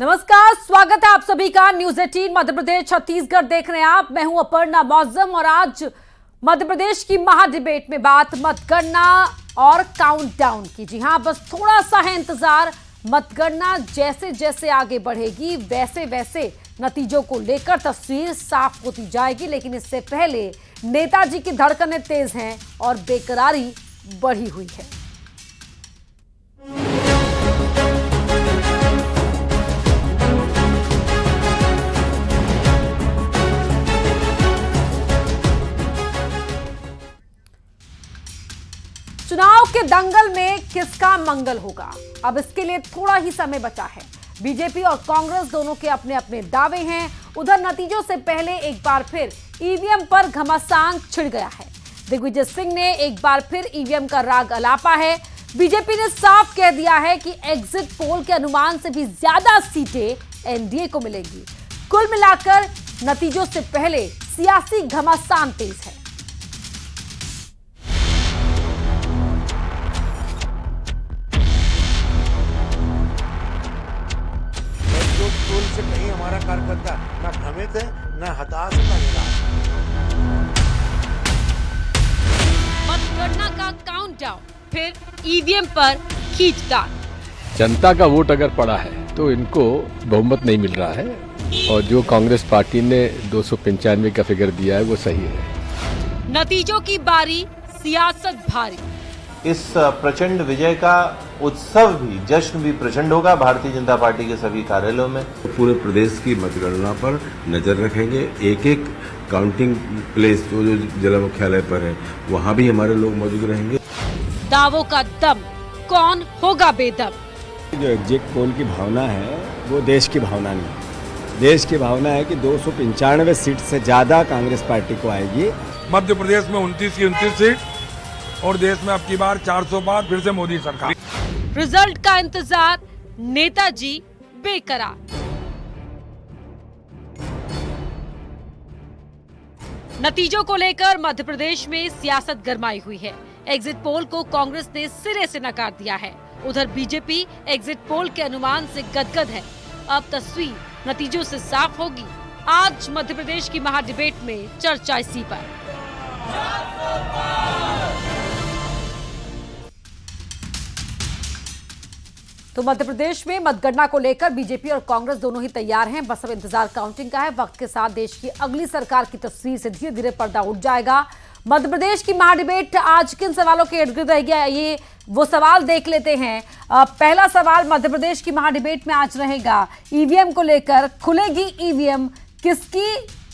नमस्कार स्वागत है आप सभी का न्यूज एटीन मध्य प्रदेश छत्तीसगढ़ देख रहे हैं आप मैं हूं अपर्णा मौजम और आज मध्य प्रदेश की महाडिबेट में बात मतगणना और काउंटडाउन की जी हां बस थोड़ा सा है इंतजार मतगणना जैसे जैसे आगे बढ़ेगी वैसे वैसे नतीजों को लेकर तस्वीर साफ होती जाएगी लेकिन इससे पहले नेताजी की धड़कनें तेज हैं और बेकरारी बढ़ी हुई है चुनाव के दंगल में किसका मंगल होगा अब इसके लिए थोड़ा ही समय बचा है बीजेपी और कांग्रेस दोनों के अपने अपने दावे हैं उधर नतीजों से पहले एक बार फिर ईवीएम पर घमासान छिड़ गया है दिग्विजय सिंह ने एक बार फिर ईवीएम का राग अलापा है बीजेपी ने साफ कह दिया है कि एग्जिट पोल के अनुमान से भी ज्यादा सीटें एनडीए को मिलेंगी कुल मिलाकर नतीजों से पहले सियासी घमासान तेज है फिर ईवीएम e पर खींचता जनता का वोट अगर पड़ा है तो इनको बहुमत नहीं मिल रहा है और जो कांग्रेस पार्टी ने दो का फिगर दिया है वो सही है नतीजों की बारी सियासत भारी इस प्रचंड विजय का उत्सव भी जश्न भी प्रचंड होगा भारतीय जनता पार्टी के सभी कार्यालयों में पूरे प्रदेश की मतगणना पर नजर रखेंगे एक एक काउंटिंग प्लेस जो जो जिला मुख्यालय पर है वहाँ भी हमारे लोग मौजूद रहेंगे दावों का दम कौन होगा बेदम जो एग्जिट पोल की भावना है वो देश की भावना नहीं देश की भावना है कि दो सीट से ज्यादा कांग्रेस पार्टी को आएगी मध्य प्रदेश में उनतीस की उनतीस सीट और देश में अब की बार चार सौ बार फिर से मोदी सरकार रिजल्ट का इंतजार नेताजी बेकरार नतीजों को लेकर मध्य प्रदेश में सियासत गरमाई हुई है एग्जिट पोल को कांग्रेस ने सिरे से नकार दिया है उधर बीजेपी एग्जिट पोल के अनुमान से गदगद है अब तस्वीर नतीजों से साफ होगी आज मध्य प्रदेश की महाडिबेट में चर्चा इसी पर तो मध्य प्रदेश में मतगणना को लेकर बीजेपी और कांग्रेस दोनों ही तैयार हैं बस अब इंतजार काउंटिंग का है वक्त के साथ देश की अगली सरकार की तस्वीर से धीरे धीरे पर्दा उठ जाएगा मध्य प्रदेश की महाडिबेट आज किन सवालों के इर्द गिर्द गया ये वो सवाल देख लेते हैं पहला सवाल मध्य प्रदेश की महाडिबेट में आज रहेगा ईवीएम को लेकर खुलेगी ईवीएम किसकी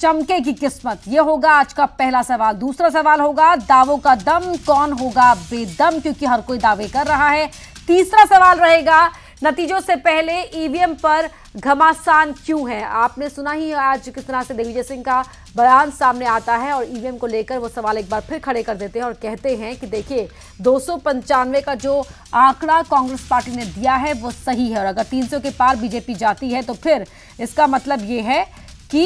चमकेगी किस्मत यह होगा आज का पहला सवाल दूसरा सवाल होगा दावों का दम कौन होगा बेदम क्योंकि हर कोई दावे कर रहा है तीसरा सवाल रहेगा नतीजों से पहले ईवीएम पर घमासान क्यों है आपने सुना ही आज किस तरह से दिग्विजय सिंह का बयान सामने आता है और ईवीएम को लेकर वो सवाल एक बार फिर खड़े कर देते हैं और कहते हैं कि देखिए दो का जो आंकड़ा कांग्रेस पार्टी ने दिया है वो सही है और अगर 300 के पार बीजेपी जाती है तो फिर इसका मतलब ये है कि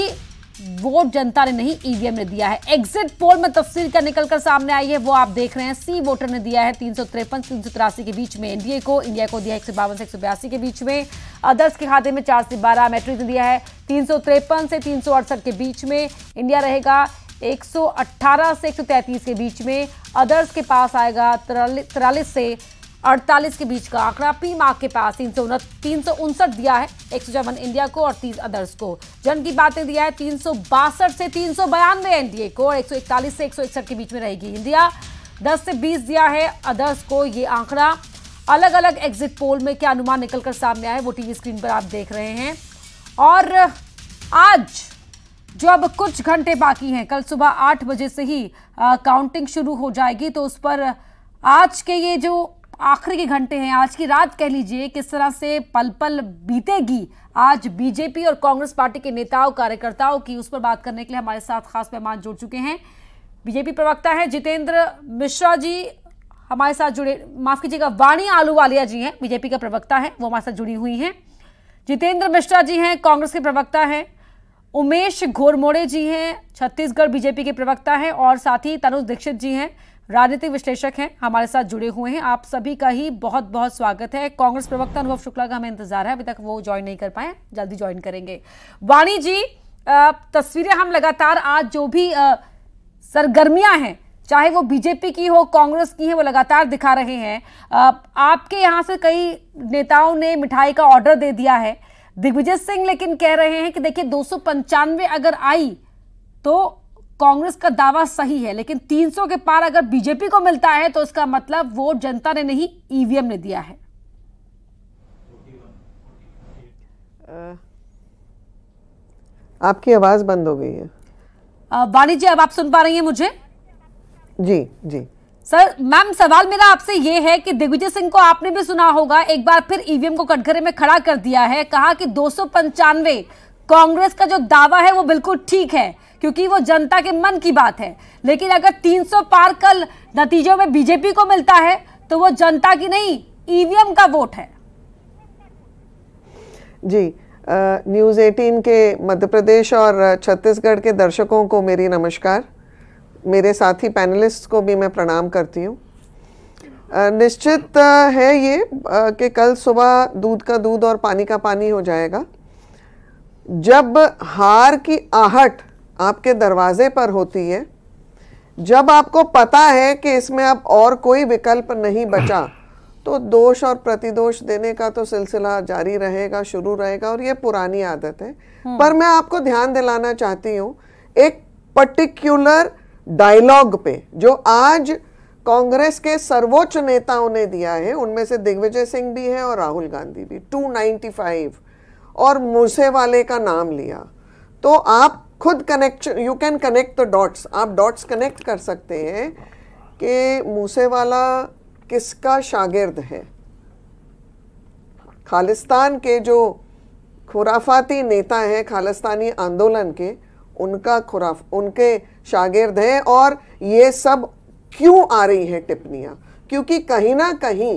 वोट जनता ने नहीं ईवीएम e ने दिया है एग्जिट पोल में तफसील का निकलकर सामने आई है वो आप देख रहे हैं सी वोटर ने दिया है तीन सौ तिरपन तीन सौ तिरासी के बीच में एनडीए को इंडिया को दिया एक सौ बावन से एक सौ बयासी के बीच में अदर्स के खाते में चार से बारह मैट्रिक ने दिया है तीन सौ तिरपन से तीन सौ अड़सठ के बीच में इंडिया रहेगा 118 से 133 के बीच में अदर्स के पास आएगा तिरालीस से अड़तालीस के बीच का आंकड़ा पी मार्क के पास तीन सौ उनसठ दिया है एक इंडिया को और 30 अदर्स को जन की बातें दिया है तीन से तीन सौ बयानवे एनडीए को और एक सौ इकतालीस से एक सौ के बीच में रहेगी इंडिया 10 से बीस दिया है अदर्स को ये आंकड़ा अलग अलग एग्जिट पोल में क्या अनुमान निकलकर सामने आए वो टीवी स्क्रीन पर आप देख रहे हैं और आज जो अब कुछ घंटे बाकी हैं कल सुबह आठ बजे से ही आ, काउंटिंग शुरू हो जाएगी तो उस पर आज के ये जो आखिरी के घंटे हैं आज की रात कह लीजिए किस तरह से पल पल बीतेगी आज बीजेपी और कांग्रेस पार्टी के नेताओं कार्यकर्ताओं की उस पर बात करने के लिए हमारे साथ खास मेहमान जुड़ चुके हैं बीजेपी प्रवक्ता है जितेंद्र मिश्रा जी हमारे साथ जुड़े माफ कीजिएगा वाणी आलूवालिया जी हैं बीजेपी का प्रवक्ता है वो हमारे साथ जुड़ी हुई हैं जितेंद्र मिश्रा जी हैं कांग्रेस के प्रवक्ता हैं उमेश घोरमोड़े जी हैं छत्तीसगढ़ बीजेपी के प्रवक्ता हैं और साथ ही तनुज दीक्षित जी हैं राजनीतिक विश्लेषक हैं हमारे साथ जुड़े हुए हैं आप सभी का ही बहुत बहुत स्वागत है कांग्रेस प्रवक्ता अनुभव शुक्ला का हमें इंतजार है अभी तक वो ज्वाइन नहीं कर पाए जल्दी ज्वाइन करेंगे वाणी जी तस्वीरें हम लगातार आज जो भी सरगर्मियां हैं चाहे वो बीजेपी की हो कांग्रेस की है वो लगातार दिखा रहे हैं आपके यहाँ से कई नेताओं ने मिठाई का ऑर्डर दे दिया है दिग्विजय सिंह लेकिन कह रहे हैं कि देखिए दो अगर आई तो कांग्रेस का दावा सही है लेकिन 300 के पार अगर बीजेपी को मिलता है तो इसका मतलब वोट जनता ने नहीं ईवीएम ने दिया है आपकी आवाज बंद हो गई है वाणी जी अब आप सुन पा रही हैं मुझे जी जी सर मैम सवाल मेरा आपसे ये है कि दिग्विजय सिंह को आपने भी सुना होगा एक बार फिर ईवीएम को कटघरे में खड़ा कर दिया है कहा कि दो कांग्रेस का जो दावा है वो बिल्कुल ठीक है क्योंकि वो जनता के मन की बात है लेकिन अगर 300 पार कल नतीजों में बीजेपी को मिलता है तो वो जनता की नहीं ईवीएम का वोट है जी न्यूज़ 18 के मध्य प्रदेश और छत्तीसगढ़ के दर्शकों को मेरी नमस्कार मेरे साथी पैनलिस्ट को भी मैं प्रणाम करती हूँ निश्चित है ये कि कल सुबह दूध का दूध और पानी का पानी हो जाएगा जब हार की आहट आपके दरवाजे पर होती है जब आपको पता है कि इसमें अब और कोई विकल्प नहीं बचा तो दोष और प्रतिदोष देने का तो सिलसिला जारी रहेगा शुरू रहेगा और ये पुरानी आदत है हम्म। पर मैं आपको ध्यान दिलाना चाहती हूँ एक पर्टिक्युलर डायलॉग पे जो आज कांग्रेस के सर्वोच्च नेताओं ने दिया है उनमें से दिग्विजय सिंह भी है और राहुल गांधी भी 295 और मूसे वाले का नाम लिया तो आप खुद connection you can connect the dots आप डॉट्स कनेक्ट कर सकते हैं कि मूसेवाला किसका शागिर्द है खालिस्तान के जो खुराफाती नेता हैं खालिस्तानी आंदोलन के उनका खुराफ उनके शागिर्द हैं और ये सब क्यों आ रही हैं टिप्पणियाँ क्योंकि कहीं ना कहीं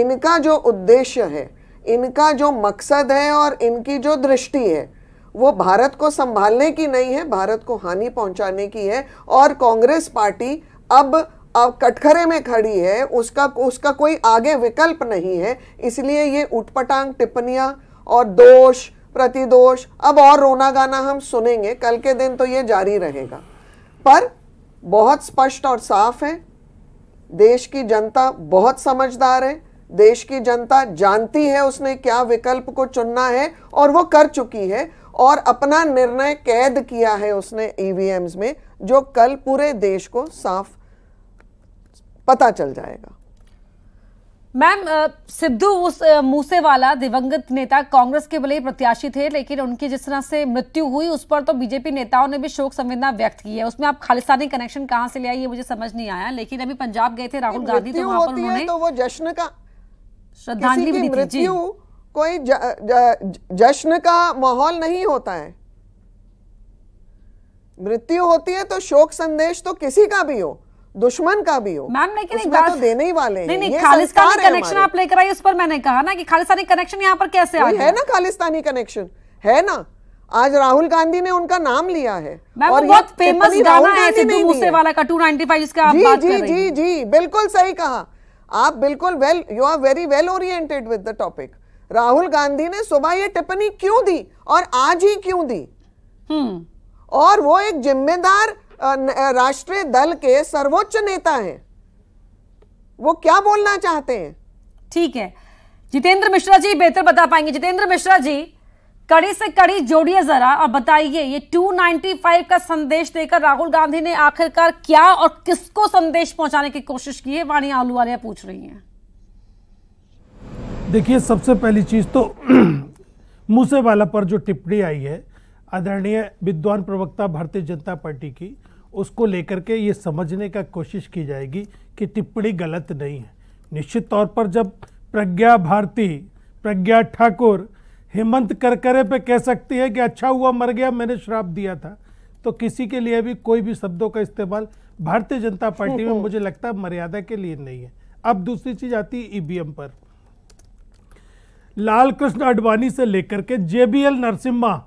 इनका जो उद्देश्य है इनका जो मकसद है और इनकी जो दृष्टि है वो भारत को संभालने की नहीं है भारत को हानि पहुंचाने की है और कांग्रेस पार्टी अब अब कटखरे में खड़ी है उसका उसका कोई आगे विकल्प नहीं है इसलिए ये उठपटांग टिप्पणियां और दोष प्रतिदोष अब और रोना गाना हम सुनेंगे कल के दिन तो ये जारी रहेगा पर बहुत स्पष्ट और साफ है देश की जनता बहुत समझदार है देश की जनता जानती है उसने क्या विकल्प को चुनना है और वो कर चुकी है और अपना निर्णय कैद किया है उसने ईवीएम्स e में जो कल पूरे देश को साफ पता चल जाएगा मैम सिद्धू उस मूसेवाला दिवंगत नेता कांग्रेस के भले प्रत्याशी थे लेकिन उनकी जिस तरह से मृत्यु हुई उस पर तो बीजेपी नेताओं ने भी शोक संवेदना व्यक्त की है उसमें आप खालिस्तानी कनेक्शन कहां से ले ये मुझे समझ नहीं आया लेकिन अभी पंजाब गए थे राहुल गांधी तो वहां पर उन्होंने तो वो जश्न का श्रद्धांजलि कोई ज, ज, जश्न का माहौल नहीं होता है मृत्यु होती है तो शोक संदेश तो किसी का भी हो दुश्मन का भी हो मैम लेकिन एक तो बात तो देने ही वाले नहीं नहीं खालिस्तानी कनेक्शन आप लेकर आई उस पर मैंने कहा ना कि खालिस्तानी कनेक्शन यहाँ पर कैसे आ है ना खालिस्तानी कनेक्शन है ना आज राहुल गांधी ने उनका नाम लिया है और बहुत फेमस गाना है सिद्धू वाला का 295 जिसका आप बात कर रहे हैं जी जी बिल्कुल सही कहा आप बिल्कुल well you are very well oriented with the topic Rahul Gandhi ने सुबह ये टिप्पणी क्यों दी और आज ही क्यों दी हम्म। और वो एक जिम्मेदार राष्ट्रीय दल के सर्वोच्च नेता हैं वो क्या बोलना चाहते हैं ठीक है जितेंद्र मिश्रा जी बेहतर बता पाएंगे जितेंद्र मिश्रा जी कड़ी से कड़ी जोड़िए जरा और बताइए ये 295 का संदेश देकर राहुल गांधी ने आखिरकार क्या और किसको संदेश पहुंचाने की कोशिश की है वाणी वाले पूछ रही हैं देखिए सबसे पहली चीज़ तो मूसेवाला वाला पर जो टिप्पणी आई है आदरणीय विद्वान प्रवक्ता भारतीय जनता पार्टी की उसको लेकर के ये समझने का कोशिश की जाएगी कि टिप्पणी गलत नहीं है निश्चित तौर पर जब प्रज्ञा भारती प्रज्ञा ठाकुर हेमंत करकरे पे कह सकती है कि अच्छा हुआ मर गया मैंने श्राप दिया था तो किसी के लिए भी कोई भी शब्दों का इस्तेमाल भारतीय जनता पार्टी में मुझे लगता है मर्यादा के लिए नहीं है अब दूसरी चीज़ आती है ई पर लाल कृष्ण अडवाणी से लेकर के जे बी एल नरसिम्हा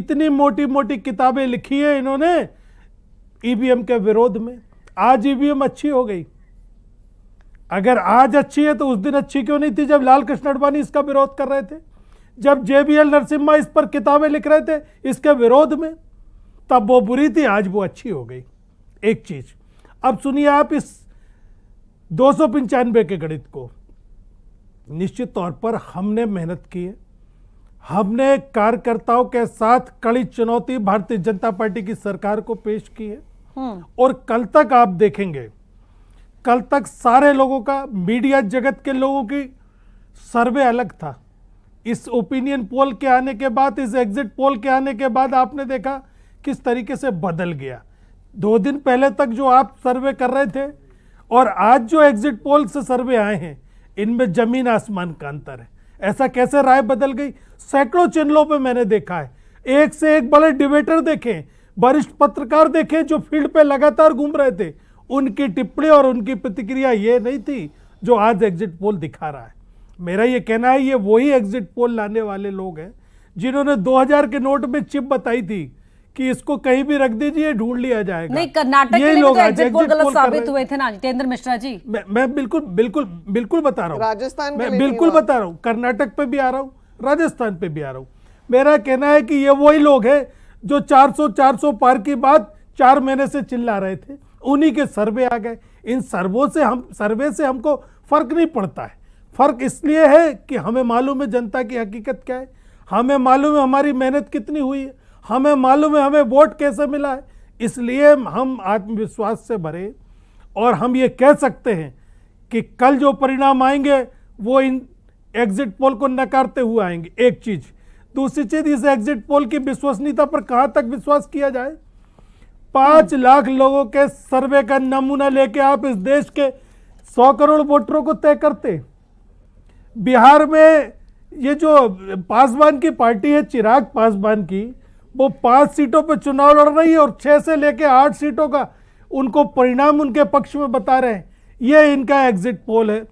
इतनी मोटी मोटी किताबें लिखी हैं इन्होंने ईवीएम के विरोध में आज ईवीएम अच्छी हो गई अगर आज अच्छी है तो उस दिन अच्छी क्यों नहीं थी जब लाल कृष्ण अडवाणी इसका विरोध कर रहे थे जब जे बी एल नरसिम्हा इस पर किताबें लिख रहे थे इसके विरोध में तब वो बुरी थी आज वो अच्छी हो गई एक चीज अब सुनिए आप इस दो के गणित को निश्चित तौर पर हमने मेहनत की है हमने कार्यकर्ताओं के साथ कड़ी चुनौती भारतीय जनता पार्टी की सरकार को पेश की है हम्म। और कल तक आप देखेंगे कल तक सारे लोगों का मीडिया जगत के लोगों की सर्वे अलग था इस ओपिनियन पोल के आने के बाद इस एग्जिट पोल के आने के बाद आपने देखा किस तरीके से बदल गया दो दिन पहले तक जो आप सर्वे कर रहे थे और आज जो एग्जिट पोल से सर्वे आए हैं इनमें जमीन आसमान का अंतर है ऐसा कैसे राय बदल गई सैकड़ों चैनलों पे मैंने देखा है एक से एक बड़े डिबेटर देखे वरिष्ठ पत्रकार देखे जो फील्ड पे लगातार घूम रहे थे उनकी टिप्पणी और उनकी प्रतिक्रिया ये नहीं थी जो आज एग्जिट पोल दिखा रहा है मेरा ये कहना है ये वही एग्जिट पोल लाने वाले लोग हैं जिन्होंने 2000 के नोट में चिप बताई थी कि इसको कहीं भी रख दीजिए ढूंढ लिया जाएगा नहीं कर्नाटक ये लोग तो एग्जिट पोल गलत साबित हुए थे ना जितेंद्र मिश्रा जी मैं, मैं बिल्कुल बिल्कुल बिल्कुल बता रहा हूँ राजस्थान मैं बिल्कुल बता रहा हूँ कर्नाटक पे भी आ रहा हूँ राजस्थान पे भी आ रहा हूँ मेरा कहना है कि ये वही लोग है जो चार सौ पार की बात चार महीने से चिल्ला रहे थे उन्हीं के सर्वे आ गए इन सर्वों से हम सर्वे से हमको फर्क नहीं पड़ता है फर्क इसलिए है कि हमें मालूम है जनता की हकीकत क्या है हमें मालूम है हमारी मेहनत कितनी हुई है हमें मालूम है हमें वोट कैसे मिला है इसलिए हम आत्मविश्वास से भरे और हम ये कह सकते हैं कि कल जो परिणाम आएंगे वो इन एग्जिट पोल को नकारते हुए आएंगे एक चीज़ दूसरी चीज इस एग्जिट पोल की विश्वसनीयता पर कहाँ तक विश्वास किया जाए पांच लाख लोगों के सर्वे का नमूना लेके आप इस देश के सौ करोड़ वोटरों को तय करते बिहार में ये जो पासवान की पार्टी है चिराग पासवान की वो पांच सीटों पर चुनाव लड़ रही है और छह से लेकर आठ सीटों का उनको परिणाम उनके पक्ष में बता रहे हैं ये इनका एग्जिट पोल है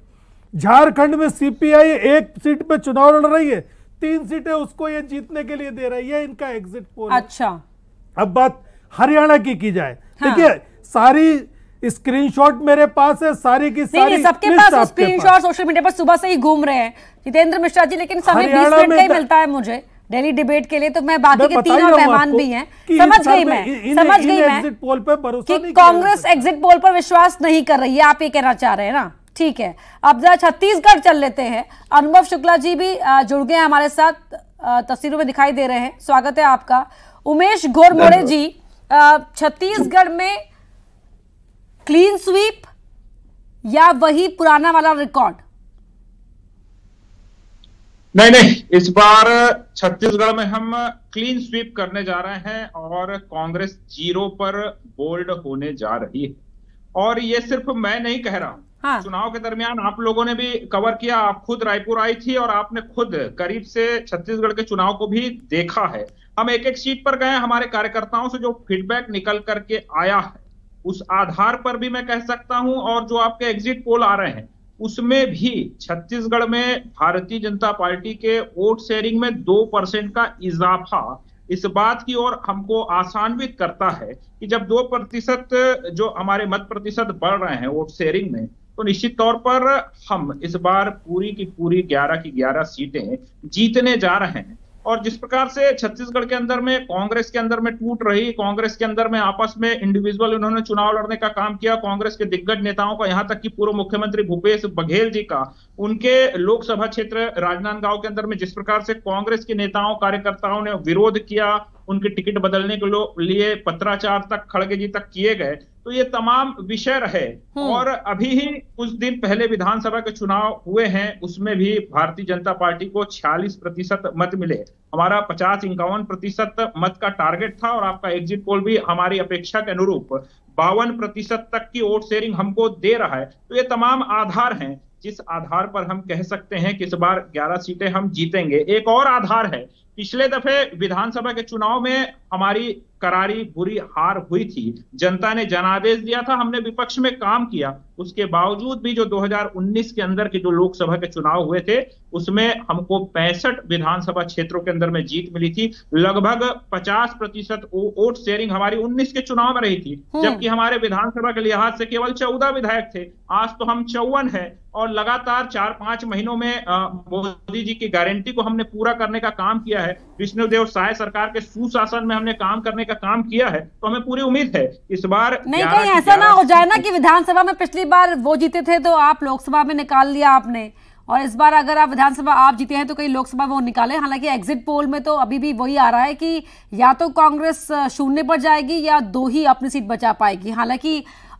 झारखंड में सीपीआई एक सीट पे चुनाव लड़ रही है तीन सीटें उसको ये जीतने के लिए दे रही है इनका एग्जिट पोल अच्छा अब बात हरियाणा की की जाए हाँ। देखिए सारी स्क्रीनशॉट मेरे पास है सारी की सारी सबके पास स्क्रीनशॉट सोशल मीडिया पर सुबह से ही घूम रहे हैं जितेंद्र मिश्रा जी लेकिन समय बीस मिनट का ही मिलता है मुझे दिल्ली डिबेट के लिए तो मैं बाकी के तीनों मेहमान भी हैं समझ गई मैं इन, समझ गई मैं पोल पर भरोसा नहीं कांग्रेस एग्जिट पोल पर विश्वास नहीं कर रही है आप ये कहना चाह रहे हैं ना ठीक है अब जरा छत्तीसगढ़ चल लेते हैं अनुभव शुक्ला जी भी जुड़ गए हमारे साथ तस्वीरों में दिखाई दे रहे हैं स्वागत है आपका उमेश घोरमोड़े जी छत्तीसगढ़ में क्लीन स्वीप या वही पुराना वाला रिकॉर्ड नहीं नहीं इस बार छत्तीसगढ़ में हम क्लीन स्वीप करने जा रहे हैं और कांग्रेस जीरो पर बोल्ड होने जा रही है और ये सिर्फ मैं नहीं कह रहा हूँ हाँ। चुनाव के दरमियान आप लोगों ने भी कवर किया आप खुद रायपुर आई थी और आपने खुद करीब से छत्तीसगढ़ के चुनाव को भी देखा है हम एक एक सीट पर गए हमारे कार्यकर्ताओं से जो फीडबैक निकल करके आया है उस आधार पर भी मैं कह सकता हूं और जो आपके एग्जिट पोल आ रहे हैं उसमें भी छत्तीसगढ़ में भारतीय जनता पार्टी के वोट शेयरिंग में दो परसेंट का इजाफा इस बात की ओर हमको आसानवित करता है कि जब दो प्रतिशत जो हमारे मत प्रतिशत बढ़ रहे हैं वोट शेयरिंग में तो निश्चित तौर पर हम इस बार पूरी की पूरी ग्यारह की ग्यारह सीटें जीतने जा रहे हैं और जिस प्रकार से छत्तीसगढ़ के अंदर में कांग्रेस के अंदर में टूट रही कांग्रेस के अंदर में आपस में इंडिविजुअल उन्होंने चुनाव लड़ने का काम किया कांग्रेस के दिग्गज नेताओं का यहाँ तक कि पूर्व मुख्यमंत्री भूपेश बघेल जी का उनके लोकसभा क्षेत्र राजनांदगांव के अंदर में जिस प्रकार से कांग्रेस के नेताओं कार्यकर्ताओं ने विरोध किया उनकी टिकट बदलने के लिए पत्राचार तक खड़गे जी तक किए गए तो ये तमाम विषय रहे हम्म। और अभी ही कुछ दिन पहले विधानसभा के चुनाव हुए हैं उसमें भी भारतीय जनता पार्टी को 46 प्रतिशत मत मिले हमारा पचास इक्यावन प्रतिशत मत का टारगेट था और आपका एग्जिट पोल भी हमारी अपेक्षा के अनुरूप बावन प्रतिशत तक की वोट शेयरिंग हमको दे रहा है तो ये तमाम आधार हैं जिस आधार पर हम कह सकते हैं कि इस बार 11 सीटें हम जीतेंगे एक और आधार है पिछले दफे विधानसभा के चुनाव में हमारी करारी बुरी हार हुई थी जनता ने जनादेश दिया था हमने विपक्ष में काम किया उसके बावजूद भी जो 2019 के अंदर के जो लोकसभा के चुनाव हुए थे उसमें हमको पैंसठ विधानसभा क्षेत्रों के अंदर में जीत मिली थी लगभग 50 प्रतिशत वोट शेयरिंग हमारी 19 के चुनाव में रही थी हम्म। जबकि हमारे विधानसभा के लिहाज से केवल चौदह विधायक थे आज तो हम चौवन है और लगातार चार पांच महीनों में मोदी जी की गारंटी को हमने पूरा करने का काम किया है है विष्णुदेव साय सरकार के सुशासन में हमने काम करने का काम किया है तो हमें पूरी उम्मीद है इस बार नहीं कहीं ऐसा ना हो जाए ना कि विधानसभा में पिछली बार वो जीते थे तो आप लोकसभा में निकाल लिया आपने और इस बार अगर आप विधानसभा आप जीते हैं तो कई लोकसभा वो निकाले हालांकि एग्जिट पोल में तो अभी भी वही आ रहा है कि या तो कांग्रेस शून्य पर जाएगी या दो ही अपनी सीट बचा पाएगी हालांकि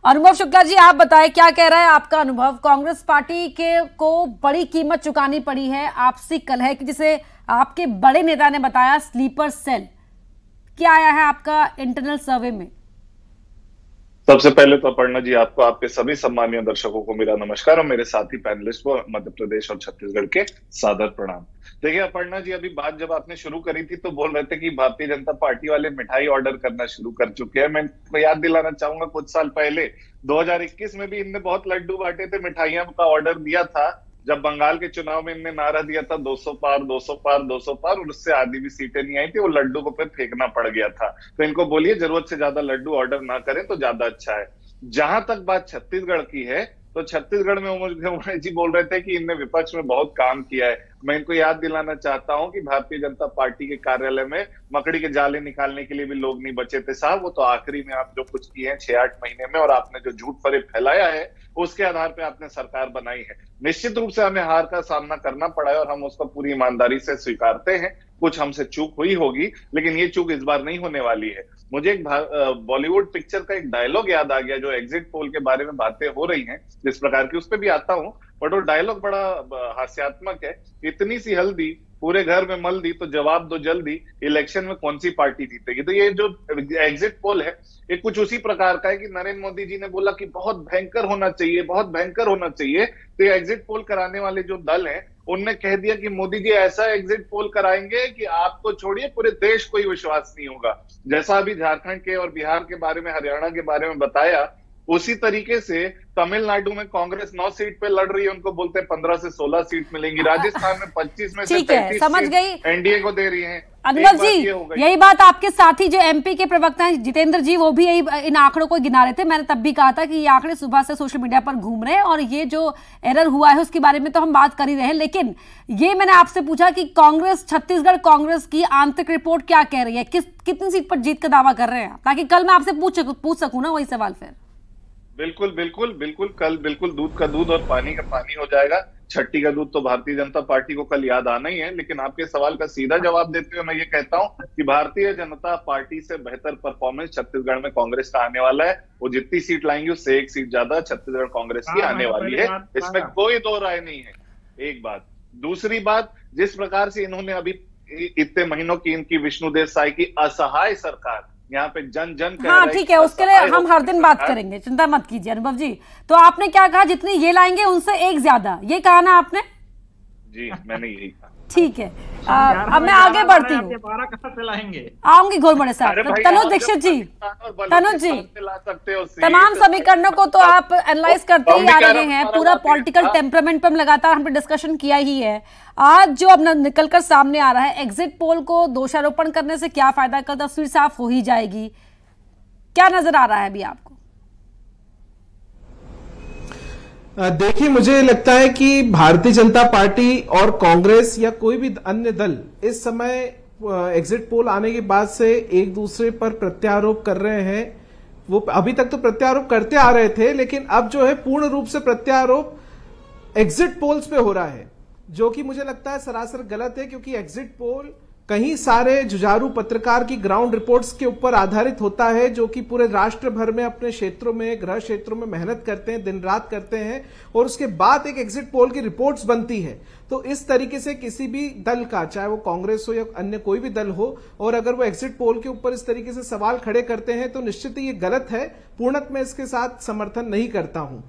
अनुभव शुक्ला जी आप बताएं क्या कह रहा है आपका अनुभव कांग्रेस पार्टी के को बड़ी कीमत चुकानी पड़ी है आपसी कलह की जिसे आपके बड़े नेता ने बताया स्लीपर सेल क्या आया है आपका इंटरनल सर्वे में सबसे पहले तो अपर्णा जी आपको आपके सभी सम्मानीय दर्शकों को मेरा नमस्कार और मेरे साथी पैनलिस्ट को मध्य प्रदेश और छत्तीसगढ़ के सादर प्रणाम देखिए अपर्णा जी अभी बात जब आपने शुरू करी थी तो बोल रहे थे कि भारतीय जनता पार्टी वाले मिठाई ऑर्डर करना शुरू कर चुके हैं मैं याद दिलाना चाहूंगा कुछ साल पहले 2021 में भी इनने बहुत लड्डू बांटे थे मिठाइयों का ऑर्डर दिया था जब बंगाल के चुनाव में इनने नारा दिया था 200 पार 200 पार 200 पार और उससे आधी भी सीटें नहीं आई थी वो लड्डू को फिर फेंकना पड़ गया था तो इनको बोलिए जरूरत से ज्यादा लड्डू ऑर्डर ना करें तो ज्यादा अच्छा है जहां तक बात छत्तीसगढ़ की है तो छत्तीसगढ़ में उमेश जी बोल रहे थे कि इनने विपक्ष में बहुत काम किया है मैं इनको याद दिलाना चाहता हूं कि भारतीय जनता पार्टी के कार्यालय में मकड़ी के जाले निकालने के लिए भी लोग नहीं बचे थे साहब वो तो आखिरी में आप जो कुछ किए हैं छह आठ महीने में और आपने जो झूठ परे फैलाया है उसके आधार पर आपने सरकार बनाई है निश्चित रूप से हमें हार का सामना करना पड़ा है और हम उसको पूरी ईमानदारी से स्वीकारते हैं कुछ हमसे चूक हुई होगी लेकिन ये चूक इस बार नहीं होने वाली है मुझे एक बॉलीवुड पिक्चर का एक डायलॉग याद आ गया जो एग्जिट पोल के बारे में बातें हो रही हैं जिस प्रकार की उस पर भी आता हूँ बट वो डायलॉग बड़ा हास्यात्मक है इतनी सी हल्दी पूरे घर में मल दी तो जवाब दो जल्दी इलेक्शन में कौन सी पार्टी जीतेगी तो ये जो एग्जिट पोल है ये कुछ उसी प्रकार का है कि नरेंद्र मोदी जी ने बोला कि बहुत भयंकर होना चाहिए बहुत भयंकर होना चाहिए तो ये एग्जिट पोल कराने वाले जो दल है उनने कह दिया कि मोदी जी ऐसा एग्जिट पोल कराएंगे कि आपको छोड़िए पूरे देश को ही विश्वास नहीं होगा जैसा अभी झारखंड के और बिहार के बारे में हरियाणा के बारे में बताया उसी तरीके से तमिलनाडु में कांग्रेस नौ सीट पे लड़ रही है उनको बोलते हैं पंद्रह से सोलह सीट मिलेंगी हाँ। राजस्थान में पच्चीस में ठीक है समझ गई एनडीए को दे रही है अनुभव जी यही बात आपके साथी जो एमपी के प्रवक्ता हैं जितेंद्र जी वो भी यही इन आंकड़ों को गिना रहे थे मैंने तब भी कहा था कि ये आंकड़े सुबह से सोशल मीडिया पर घूम रहे हैं और ये जो एरर हुआ है उसके बारे में तो हम बात कर ही रहे हैं लेकिन ये मैंने आपसे पूछा कि कांग्रेस छत्तीसगढ़ कांग्रेस की आंतरिक रिपोर्ट क्या कह रही है किस कितनी सीट पर जीत का दावा कर रहे हैं ताकि कल मैं आपसे पूछ पूछ ना वही सवाल फिर बिल्कुल बिल्कुल बिल्कुल कल बिल्कुल दूध का दूध और पानी का पानी हो जाएगा छट्टी का दूध तो भारतीय जनता पार्टी को कल याद आना ही है लेकिन आपके सवाल का सीधा जवाब देते हुए मैं ये कहता हूं कि भारतीय जनता पार्टी से बेहतर परफॉर्मेंस छत्तीसगढ़ में कांग्रेस का आने वाला है वो जितनी सीट लाएंगी उससे एक सीट ज्यादा छत्तीसगढ़ कांग्रेस की हाँ, आने हाँ, वाली है इसमें हाँ। कोई दो राय नहीं है एक बात दूसरी बात जिस प्रकार से इन्होंने अभी इतने महीनों की इनकी विष्णुदेव साय की असहाय सरकार यहाँ पे जन जन हाँ ठीक है उसके लिए हम हर दिन तो बात करेंगे चिंता मत कीजिए अनुभव जी तो आपने क्या कहा जितनी ये लाएंगे उनसे एक ज्यादा ये कहा ना आपने जी मैंने यही कहा ठीक है अब मैं आगे बढ़ती हूँ आऊंगी घोरमड़े साहब तनु दीक्षित जी तनु जी तमाम तो समीकरणों को तो आप एनालाइज करते ही आ रहे हैं पूरा पॉलिटिकल टेम्परामेंट पर हम लगातार हमने डिस्कशन किया ही है आज जो अब निकलकर सामने आ रहा है एग्जिट पोल को दोषारोपण करने से क्या फायदा कल तस्वीर साफ हो ही जाएगी क्या नजर आ रहा है अभी आपको देखिए मुझे लगता है कि भारतीय जनता पार्टी और कांग्रेस या कोई भी अन्य दल इस समय एग्जिट पोल आने के बाद से एक दूसरे पर प्रत्यारोप कर रहे हैं वो अभी तक तो प्रत्यारोप करते आ रहे थे लेकिन अब जो है पूर्ण रूप से प्रत्यारोप एग्जिट पोल्स पे हो रहा है जो कि मुझे लगता है सरासर गलत है क्योंकि एग्जिट पोल कहीं सारे जुजारू पत्रकार की ग्राउंड रिपोर्ट्स के ऊपर आधारित होता है जो कि पूरे राष्ट्र भर में अपने क्षेत्रों में गृह क्षेत्रों में मेहनत करते हैं दिन रात करते हैं और उसके बाद एक एग्जिट पोल की रिपोर्ट्स बनती है तो इस तरीके से किसी भी दल का चाहे वो कांग्रेस हो या अन्य कोई भी दल हो और अगर वो एग्जिट पोल के ऊपर इस तरीके से सवाल खड़े करते हैं तो निश्चित ही ये गलत है पूर्णत में इसके साथ समर्थन नहीं करता हूं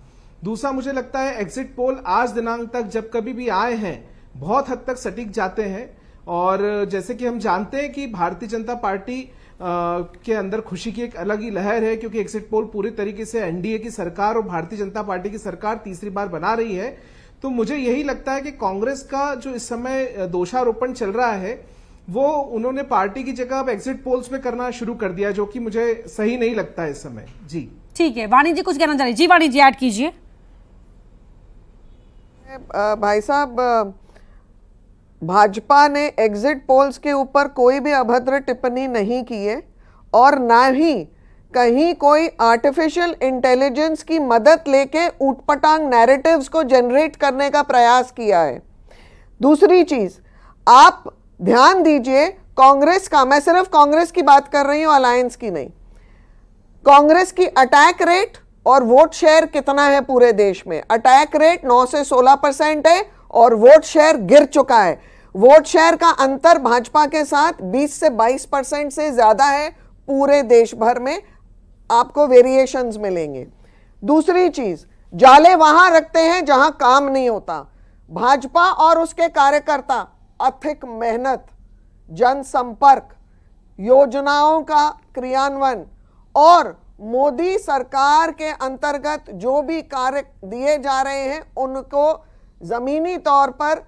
दूसरा मुझे लगता है एग्जिट पोल आज दिनांक तक जब कभी भी आए हैं बहुत हद तक सटीक जाते हैं और जैसे कि हम जानते हैं कि भारतीय जनता पार्टी के अंदर खुशी की एक अलग ही लहर है क्योंकि एग्जिट पोल पूरी तरीके से एनडीए की सरकार और भारतीय जनता पार्टी की सरकार तीसरी बार बना रही है तो मुझे यही लगता है कि कांग्रेस का जो इस समय दोषारोपण चल रहा है वो उन्होंने पार्टी की जगह अब एग्जिट पोल्स में करना शुरू कर दिया जो कि मुझे सही नहीं लगता है इस समय जी ठीक है वाणी जी कुछ कहना चाह रही जी वाणी जी ऐड कीजिए भाई साहब भाजपा ने एग्जिट पोल्स के ऊपर कोई भी अभद्र टिप्पणी नहीं की है और ना ही कहीं कोई आर्टिफिशियल इंटेलिजेंस की मदद लेके ऊटपटांग नैरेटिव्स को जनरेट करने का प्रयास किया है दूसरी चीज आप ध्यान दीजिए कांग्रेस का मैं सिर्फ कांग्रेस की बात कर रही हूँ अलायंस की नहीं कांग्रेस की अटैक रेट और वोट शेयर कितना है पूरे देश में अटैक रेट 9 से 16 परसेंट है और वोट शेयर गिर चुका है वोट शेयर का अंतर भाजपा के साथ 20 से 22 परसेंट से ज़्यादा है पूरे देश भर में आपको वेरिएशंस मिलेंगे दूसरी चीज जाले वहां रखते हैं जहां काम नहीं होता भाजपा और उसके कार्यकर्ता अथिक मेहनत जनसंपर्क योजनाओं का क्रियान्वयन और मोदी सरकार के अंतर्गत जो भी कार्य दिए जा रहे हैं उनको ज़मीनी तौर पर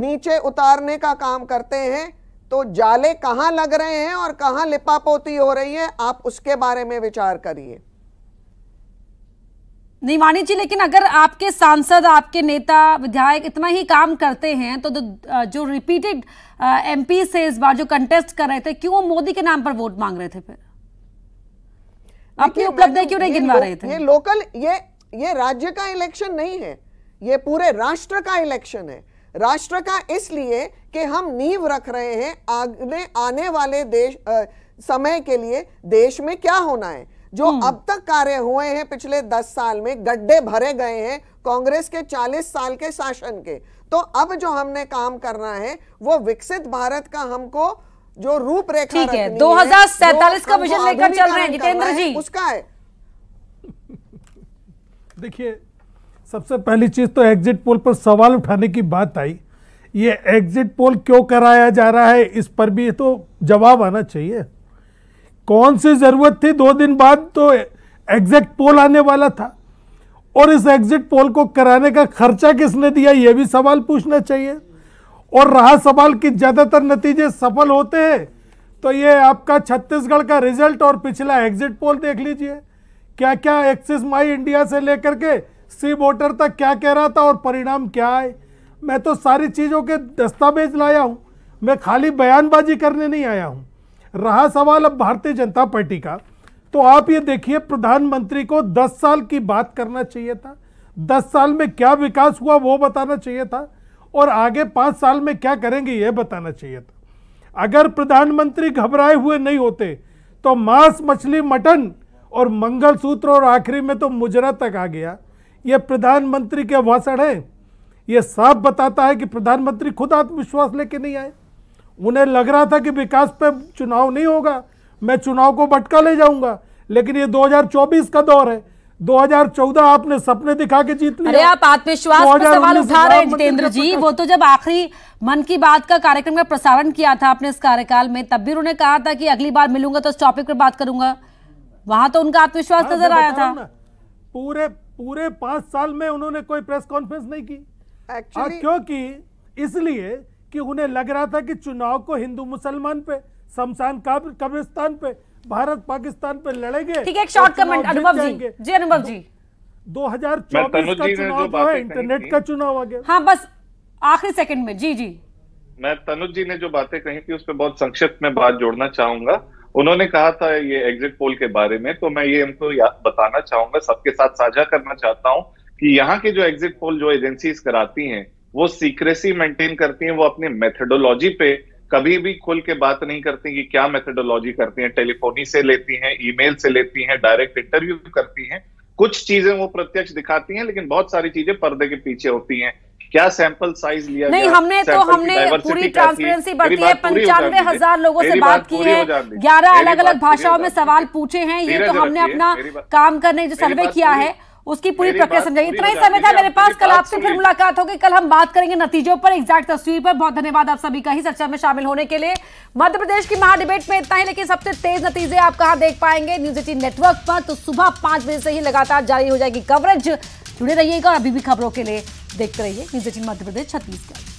नीचे उतारने का काम करते हैं तो जाले कहां लग रहे हैं और कहां लिपापोती हो रही है आप उसके बारे में विचार करिए नहीं वाणी जी लेकिन अगर आपके सांसद आपके नेता विधायक इतना ही काम करते हैं तो जो रिपीटेड एमपी से इस बार जो कंटेस्ट कर रहे थे क्यों मोदी के नाम पर वोट मांग रहे थे फिर आपकी उपलब्धि क्यों नहीं गिनवा रहे थे ये लोकल ये ये राज्य का इलेक्शन नहीं है ये पूरे राष्ट्र का इलेक्शन है राष्ट्र का इसलिए कि हम नींव रख रहे हैं आगे आने वाले देश आ, समय के लिए देश में क्या होना है जो हम्म। अब तक कार्य हुए हैं पिछले दस साल में गड्ढे भरे गए हैं कांग्रेस के चालीस साल के शासन के तो अब जो हमने काम करना है वो विकसित भारत का हमको जो रूपरेखा ठीक है दो हजार सैतालीस का विजन लेकर चल रहे हैं जितेंद्र जी उसका है देखिए सबसे पहली चीज़ तो एग्जिट पोल पर सवाल उठाने की बात आई ये एग्जिट पोल क्यों कराया जा रहा है इस पर भी तो जवाब आना चाहिए कौन सी ज़रूरत थी दो दिन बाद तो एग्जिट पोल आने वाला था और इस एग्जिट पोल को कराने का खर्चा किसने दिया ये भी सवाल पूछना चाहिए और रहा सवाल कि ज़्यादातर नतीजे सफल होते हैं तो ये आपका छत्तीसगढ़ का रिजल्ट और पिछला एग्जिट पोल देख लीजिए क्या क्या एक्सिस माई इंडिया से लेकर के सी वोटर तक क्या कह रहा था और परिणाम क्या है मैं तो सारी चीज़ों के दस्तावेज लाया हूँ मैं खाली बयानबाजी करने नहीं आया हूँ रहा सवाल अब भारतीय जनता पार्टी का तो आप ये देखिए प्रधानमंत्री को 10 साल की बात करना चाहिए था 10 साल में क्या विकास हुआ वो बताना चाहिए था और आगे पाँच साल में क्या करेंगे ये बताना चाहिए था अगर प्रधानमंत्री घबराए हुए नहीं होते तो मांस मछली मटन और मंगलसूत्र और आखिरी में तो मुजरा तक आ गया ये प्रधानमंत्री के भाषण है ये साफ बताता है कि प्रधानमंत्री खुद आत्मविश्वास लेके नहीं आए उन्हें लग रहा था कि विकास पे चुनाव नहीं होगा मैं चुनाव को बटका ले जाऊंगा लेकिन ये 2024 का दौर है 2014 आपने सपने दिखा के जीत लिया अरे आप आत्मविश्वास पर सवाल उठा रहे हैं जितेंद्र जी वो तो जब आखिरी मन की बात का कार्यक्रम का प्रसारण किया था आपने इस कार्यकाल में तब भी उन्होंने कहा था कि अगली बार मिलूंगा तो इस टॉपिक पर बात करूंगा वहां तो उनका आत्मविश्वास हाँ, नजर आया था पूरे पूरे पांच साल में उन्होंने कोई प्रेस कॉन्फ्रेंस नहीं की Actually, क्योंकि इसलिए कि उन्हें लग रहा था कि चुनाव को हिंदू मुसलमान पे शमशान कब्रिस्तान पे भारत पाकिस्तान पे लड़ेंगे ठीक है एक शॉर्ट कमेंट अनुभव जी जी अनुभव जी 2024 का चुनाव जो है इंटरनेट का चुनाव आ गया हाँ बस आखिरी सेकंड में जी जी मैं तनुज जी ने जो बातें कही थी उस पर बहुत संक्षिप्त में बात जोड़ना चाहूंगा उन्होंने कहा था ये एग्जिट पोल के बारे में तो मैं ये उनको बताना चाहूंगा सबके साथ साझा करना चाहता हूँ कि यहाँ के जो एग्जिट पोल जो एजेंसीज कराती हैं वो सीक्रेसी मेंटेन करती हैं वो अपनी मेथडोलॉजी पे कभी भी खुल के बात नहीं करती कि क्या मेथडोलॉजी करती हैं टेलीफोनी से लेती हैं ईमेल से लेती हैं डायरेक्ट इंटरव्यू करती हैं कुछ चीजें वो प्रत्यक्ष दिखाती हैं लेकिन बहुत सारी चीजें पर्दे के पीछे होती हैं क्या सैंपल साइज लिया नहीं गया? हमने तो हमने पूरी ट्रांसपेरेंसी बरती है पंचानवे हजार लोगों से बात की है ग्यारह अलग अलग भाषाओं में सवाल पूछे हैं ये तो हमने अपना काम करने जो सर्वे किया है उसकी पूरी प्रक्रिया समझाई इतना ही समय था मेरे पास कल आपसे फिर मुलाकात होगी कल हम बात करेंगे नतीजों पर एग्जैक्ट तस्वीर पर बहुत धन्यवाद आप सभी का ही चर्चा में शामिल होने के लिए मध्य प्रदेश की महाडिबेट में इतना ही लेकिन सबसे तेज नतीजे आप कहा देख पाएंगे न्यूज एटीन नेटवर्क पर तो सुबह पांच बजे से ही लगातार जारी हो जाएगी कवरेज जुड़े रहिएगा अभी भी खबरों के लिए देखते रहिए न्यूज एटीन मध्य प्रदेश छत्तीसगढ़